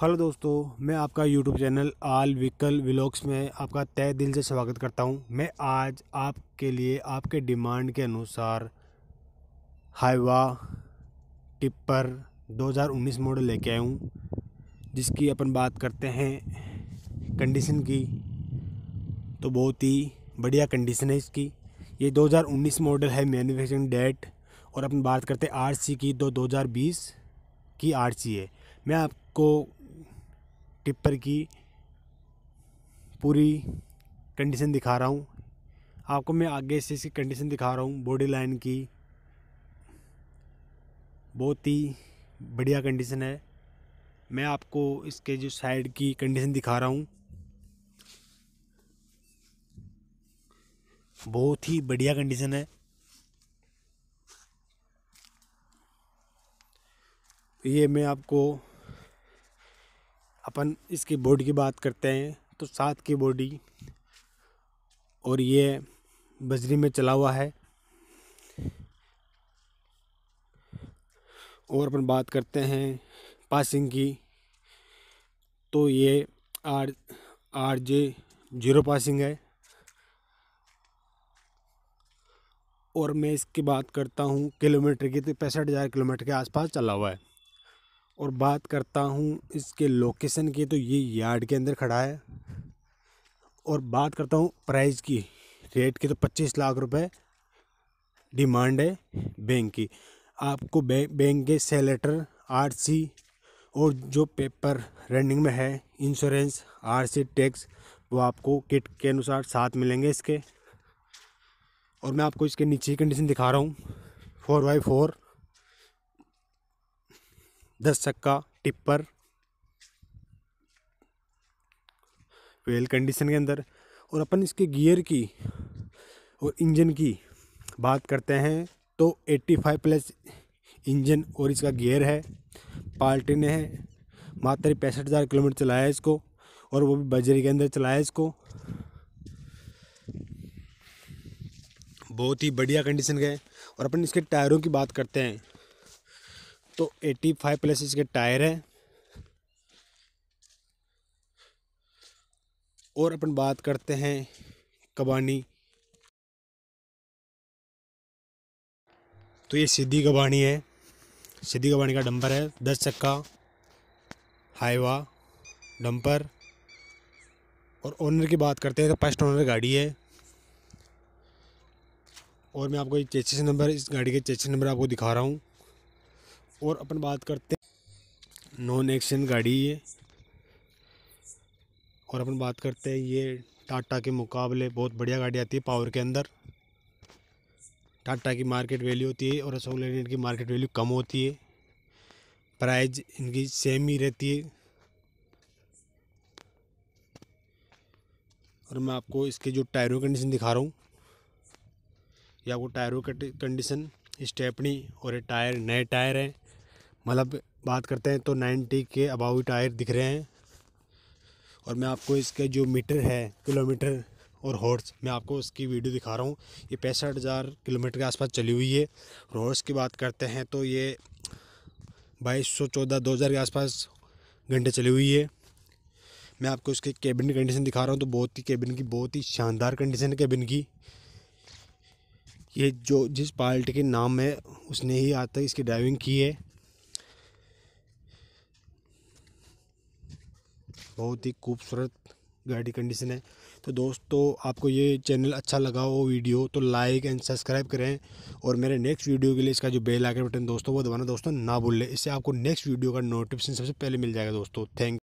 hello दोस्तों मैं आपका यूट्यूब चैनल आल विकल व्लॉग्स में आपका तय दिल से स्वागत करता हूं मैं आज आपके लिए आपके डिमांड के अनुसार हाइवा टिप्पर 2019 मॉडल लेके आया हूं जिसकी अपन बात करते हैं कंडीशन की तो बहुत ही बढ़िया कंडीशन है इसकी ये 2019 मॉडल है मैन्युफैक्चरिंग डेट और अपन बात करते हैं आर की तो दो की आर है मैं आपको टिप्पर की पूरी कंडीशन दिखा रहा हूँ आपको मैं आगे से इसकी कंडीशन दिखा रहा हूँ बॉडी लाइन की बहुत ही बढ़िया कंडीशन है मैं आपको इसके जो साइड की कंडीशन दिखा रहा हूँ बहुत ही बढ़िया कंडीशन है ये मैं आपको अपन इसकी बॉडी की बात करते हैं तो सात की बॉडी और ये बजरी में चला हुआ है और अपन बात करते हैं पासिंग की तो ये R R J zero passing है और मैं इसकी बात करता हूँ किलोमीटर की तो पैंसठ हज़ार किलोमीटर के आसपास चला हुआ है और बात करता हूँ इसके लोकेशन की तो ये यार्ड के अंदर खड़ा है और बात करता हूँ प्राइस की रेट की तो पच्चीस लाख रुपए डिमांड है बैंक की आपको बैंक के सेलेटर आरसी और जो पेपर रनिंग में है इंश्योरेंस आरसी टैक्स वो आपको किट के अनुसार साथ मिलेंगे इसके और मैं आपको इसके नीचे कंडीशन दिखा रहा हूँ फोर बाई फोर दस चक्का टिप्पर वेल कंडीशन के अंदर और अपन इसके गियर की और इंजन की बात करते हैं तो 85 प्लस इंजन और इसका गियर है पार्टी ने है मात्र पैंसठ हज़ार किलोमीटर चलाया है इसको और वो भी बजरी के अंदर चलाया है इसको बहुत ही बढ़िया कंडीशन के और अपन इसके टायरों की बात करते हैं तो 85 प्लस इसके टायर हैं और अपन बात करते हैं कबानी तो ये सीधी कबानी है सीधी कबानी का डंपर है दस चक्का हाईवा डंपर और ओनर की बात करते हैं तो फर्स्ट ओनर गाड़ी है और मैं आपको चेचिस नंबर इस गाड़ी के चेचिस नंबर आपको दिखा रहा हूँ और अपन बात करते हैं नॉन एक्शन गाड़ी ये और अपन बात करते हैं ये टाटा के मुकाबले बहुत बढ़िया गाड़ी आती है पावर के अंदर टाटा की मार्केट वैल्यू होती है और अशोक लेलैंड की मार्केट वैल्यू कम होती है प्राइज इनकी सेम ही रहती है और मैं आपको इसके जो टायरों कंडीशन दिखा रहा हूँ या वो टायरों कंडीशन स्टेपनी और ये टायर नए टायर हैं मतलब बात करते हैं तो नाइन्टी के अबाउ टायर दिख रहे हैं और मैं आपको इसके जो मीटर है किलोमीटर और हॉर्स मैं आपको उसकी वीडियो दिखा रहा हूँ ये पैंसठ हज़ार किलोमीटर के आसपास चली हुई है और हॉर्स की बात करते हैं तो ये बाईस सौ चौदह दो हज़ार के आसपास घंटे चली हुई है मैं आपको इसके केबिन की कंडीशन दिखा रहा हूँ तो बहुत ही केबिन की बहुत ही शानदार कंडीशन है केबिन की ये जो जिस पार्टी के नाम है उसने ही आज तक इसकी ड्राइविंग की है बहुत ही खूबसूरत गाड़ी कंडीशन है तो दोस्तों आपको ये चैनल अच्छा लगा हो वीडियो तो लाइक एंड सब्सक्राइब करें और मेरे नेक्स्ट वीडियो के लिए इसका जो बेल आइकन बटन दोस्तों वो दबाना दोस्तों ना भूल ले इससे आपको नेक्स्ट वीडियो का नोटिफिकेशन सबसे पहले मिल जाएगा दोस्तों थैंक